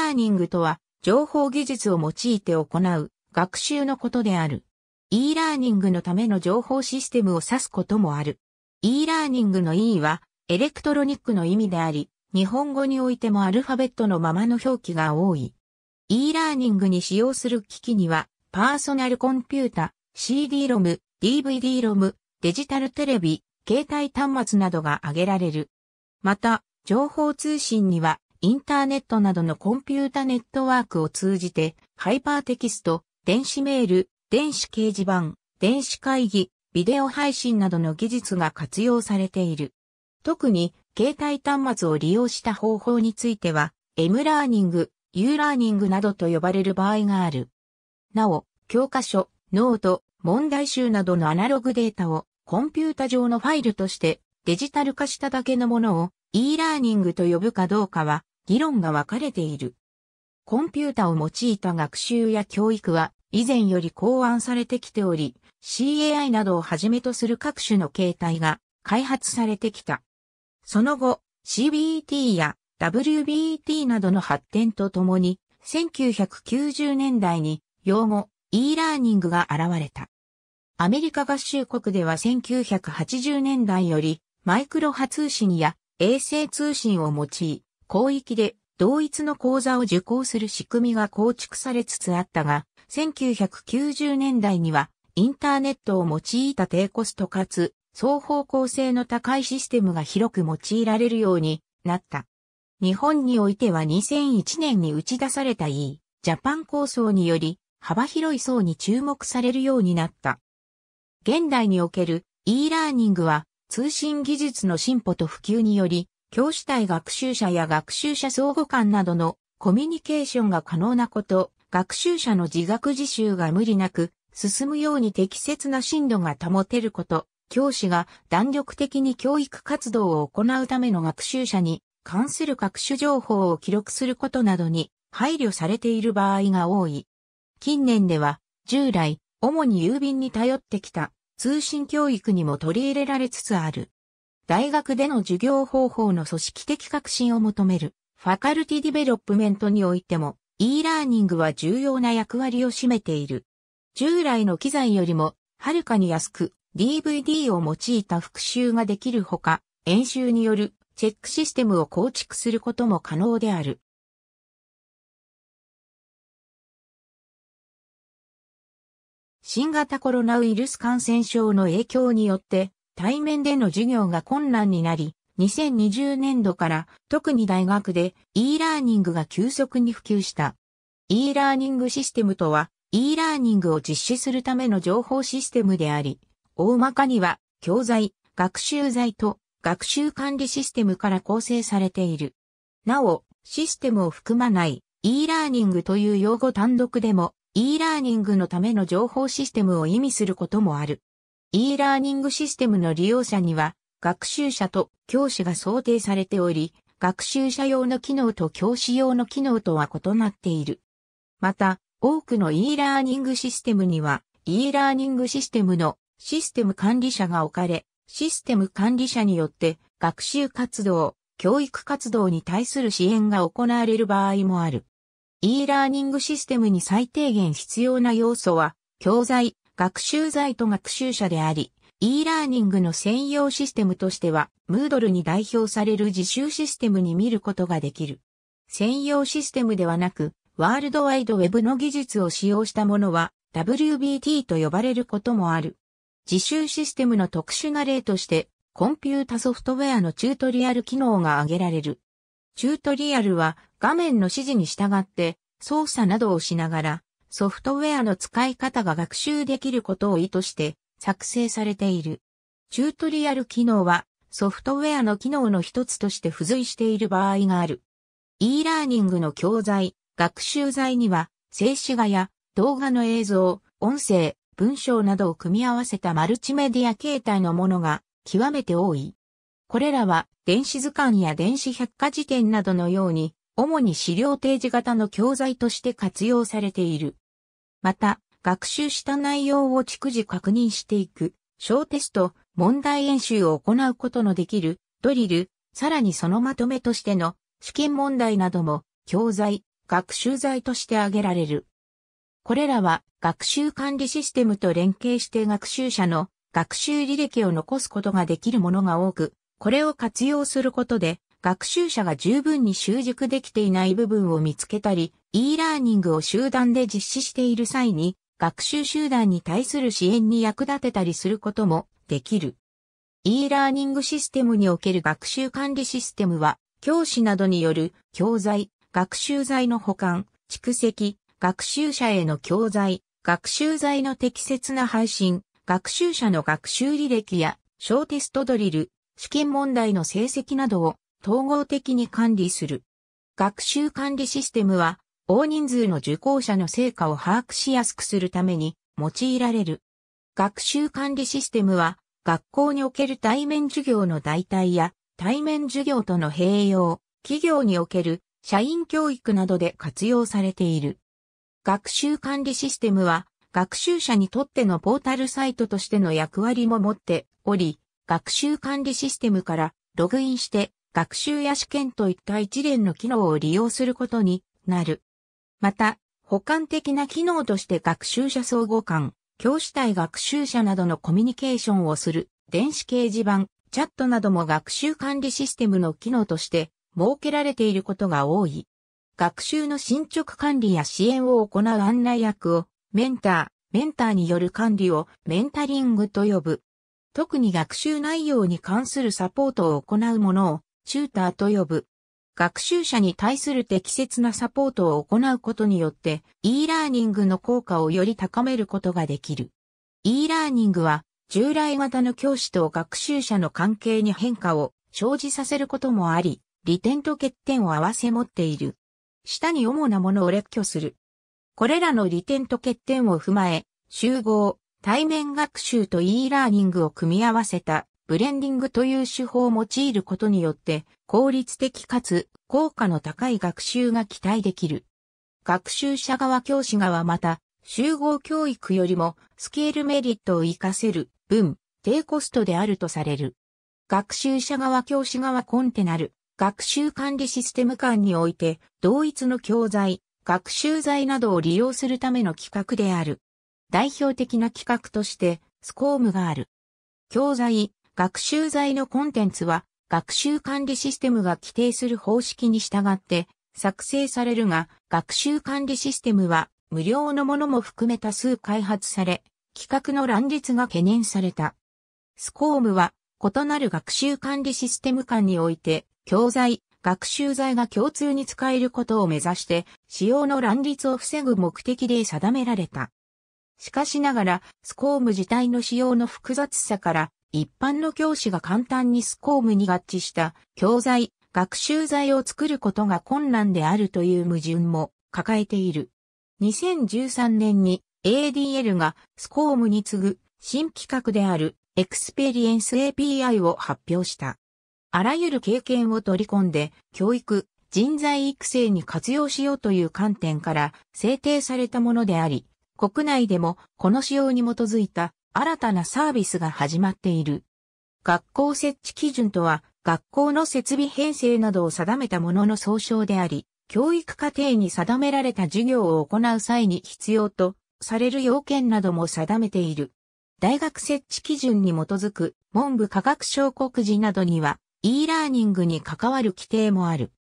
ラーニングとは、情報技術を用いて行う学習のことである。e ラーニングのための情報システムを指すこともある。e ラーニングの e は、エレクトロニックの意味であり、日本語においてもアルファベットのままの表記が多い。e ラーニングに使用する機器には、パーソナルコンピュータ、CD-ROM、DVD-ROM、デジタルテレビ、携帯端末などが挙げられる。また、情報通信にはインターネットなどのコンピュータネットワークを通じて、ハイパーテキスト、電子メール、電子掲示板、電子会議、ビデオ配信などの技術が活用されている。特に、携帯端末を利用した方法については、M ラーニング、U ラーニングなどと呼ばれる場合がある。なお、教科書、ノート、問題集などのアナログデータをコンピュータ上のファイルとしてデジタル化しただけのものを e ラーニングと呼ぶかどうかは議論が分かれている。コンピュータを用いた学習や教育は以前より考案されてきており、CAI などをはじめとする各種の形態が開発されてきた。その後、CBT や WBT などの発展とともに、1990年代に用語 e ラーニングが現れた。アメリカ合衆国では1980年代よりマイクロ波通信や衛星通信を用い、広域で同一の講座を受講する仕組みが構築されつつあったが、1990年代にはインターネットを用いた低コストかつ双方向性の高いシステムが広く用いられるようになった。日本においては2001年に打ち出された E、ジャパン構想により幅広い層に注目されるようになった。現代における e ラーニングは通信技術の進歩と普及により教師対学習者や学習者相互間などのコミュニケーションが可能なこと、学習者の自学自習が無理なく進むように適切な進度が保てること、教師が弾力的に教育活動を行うための学習者に関する各種情報を記録することなどに配慮されている場合が多い。近年では従来、主に郵便に頼ってきた通信教育にも取り入れられつつある。大学での授業方法の組織的革新を求める、ファカルティディベロップメントにおいても、e ラーニングは重要な役割を占めている。従来の機材よりも、はるかに安く、DVD を用いた復習ができるほか、演習によるチェックシステムを構築することも可能である。新型コロナウイルス感染症の影響によって対面での授業が困難になり、2020年度から特に大学で e ラーニングが急速に普及した。e ラーニングシステムとは e ラーニングを実施するための情報システムであり、大まかには教材、学習材と学習管理システムから構成されている。なお、システムを含まない e ラーニングという用語単独でも e ラーニングのための情報システムを意味することもある。e ラーニングシステムの利用者には、学習者と教師が想定されており、学習者用の機能と教師用の機能とは異なっている。また、多くの e ラーニングシステムには、e ラーニングシステムのシステム管理者が置かれ、システム管理者によって学習活動、教育活動に対する支援が行われる場合もある。e ラーニングシステムに最低限必要な要素は、教材、学習材と学習者であり、e ラーニングの専用システムとしては、Moodle に代表される自習システムに見ることができる。専用システムではなく、ワールドワイドウェブの技術を使用したものは、WBT と呼ばれることもある。自習システムの特殊な例として、コンピュータソフトウェアのチュートリアル機能が挙げられる。チュートリアルは画面の指示に従って操作などをしながらソフトウェアの使い方が学習できることを意図して作成されている。チュートリアル機能はソフトウェアの機能の一つとして付随している場合がある。e ラーニングの教材、学習材には静止画や動画の映像、音声、文章などを組み合わせたマルチメディア形態のものが極めて多い。これらは電子図鑑や電子百科事典などのように主に資料提示型の教材として活用されている。また、学習した内容を逐次確認していく、小テスト、問題演習を行うことのできる、ドリル、さらにそのまとめとしての試験問題なども教材、学習材として挙げられる。これらは学習管理システムと連携して学習者の学習履歴を残すことができるものが多く、これを活用することで学習者が十分に習熟できていない部分を見つけたり、e ラーニングを集団で実施している際に、学習集団に対する支援に役立てたりすることもできる。e ラーニングシステムにおける学習管理システムは、教師などによる教材、学習材の保管、蓄積、学習者への教材、学習材の適切な配信、学習者の学習履歴や小テストドリル、試験問題の成績などを統合的に管理する。学習管理システムは、大人数の受講者の成果を把握しやすくするために用いられる。学習管理システムは、学校における対面授業の代替や対面授業との併用、企業における社員教育などで活用されている。学習管理システムは学習者にとってのポータルサイトとしての役割も持っており、学習管理システムからログインして学習や試験といった一連の機能を利用することになる。また、補完的な機能として学習者相互間、教師対学習者などのコミュニケーションをする電子掲示板、チャットなども学習管理システムの機能として設けられていることが多い。学習の進捗管理や支援を行う案内役をメンター、メンターによる管理をメンタリングと呼ぶ。特に学習内容に関するサポートを行うものをチューターと呼ぶ。学習者に対する適切なサポートを行うことによって e ラーニングの効果をより高めることができる。e ラーニングは従来型の教師と学習者の関係に変化を生じさせることもあり、利点と欠点を合わせ持っている。下に主なものを列挙する。これらの利点と欠点を踏まえ、集合、対面学習と e ラーニングを組み合わせたブレンディングという手法を用いることによって効率的かつ効果の高い学習が期待できる。学習者側教師側また集合教育よりもスケールメリットを活かせる分低コストであるとされる。学習者側教師側コンテナル学習管理システム間において同一の教材、学習材などを利用するための企画である。代表的な企画として、スコームがある。教材、学習剤のコンテンツは、学習管理システムが規定する方式に従って作成されるが、学習管理システムは無料のものも含め多数開発され、企画の乱立が懸念された。スコームは異なる学習管理システム間において、教材、学習材が共通に使えることを目指して、使用の乱立を防ぐ目的で定められた。しかしながら、スコーム自体の使用の複雑さから、一般の教師が簡単にスコームに合致した教材、学習材を作ることが困難であるという矛盾も抱えている。2013年に ADL がスコームに次ぐ新企画であるエクスペリエンス API を発表した。あらゆる経験を取り込んで教育、人材育成に活用しようという観点から制定されたものであり、国内でもこの仕様に基づいた新たなサービスが始まっている。学校設置基準とは、学校の設備編成などを定めたものの総称であり、教育課程に定められた授業を行う際に必要とされる要件なども定めている。大学設置基準に基づく文部科学省告示などには e ラーニングに関わる規定もある。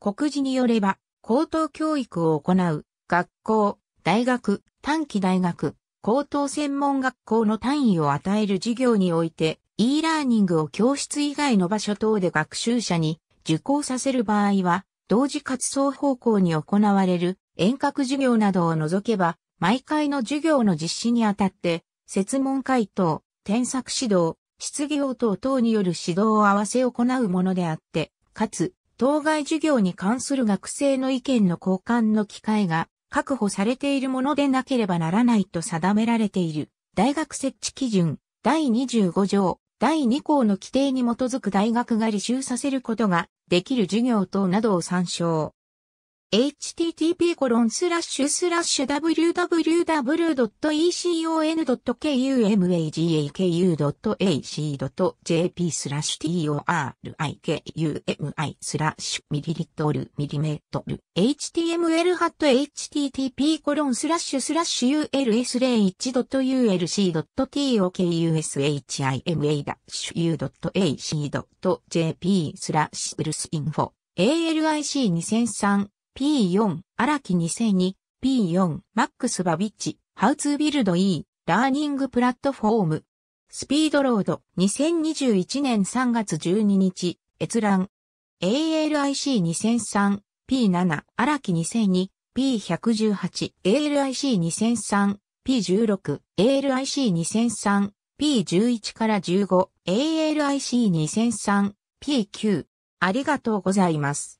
告示によれば、高等教育を行う学校、大学、短期大学、高等専門学校の単位を与える授業において、e ラーニングを教室以外の場所等で学習者に受講させる場合は、同時活動方向に行われる遠隔授業などを除けば、毎回の授業の実施にあたって、説問回答、添削指導、質疑応答等による指導を合わせ行うものであって、かつ、当該授業に関する学生の意見の交換の機会が確保されているものでなければならないと定められている大学設置基準第25条第2項の規定に基づく大学が履修させることができる授業等などを参照。h t t p w w w e c o n k u m a g a k u a c j p スラッシュ torikumi スラッシュミリリットルミリメートル html ハット http コロンスラッシュスラッシュ uls01.ulc.tokushima-u.ac.jp スラッシュウルスインフォ ALIC2003 P4、荒木2002、P4、Max バビッチ、ハウツービルド E、ラーニングプラットフォーム。スピードロード、2021年3月12日、閲覧。ALIC2003、P7、荒木2002、P118、ALIC2003、P16、ALIC2003、P11 から15、ALIC2003、P9。ありがとうございます。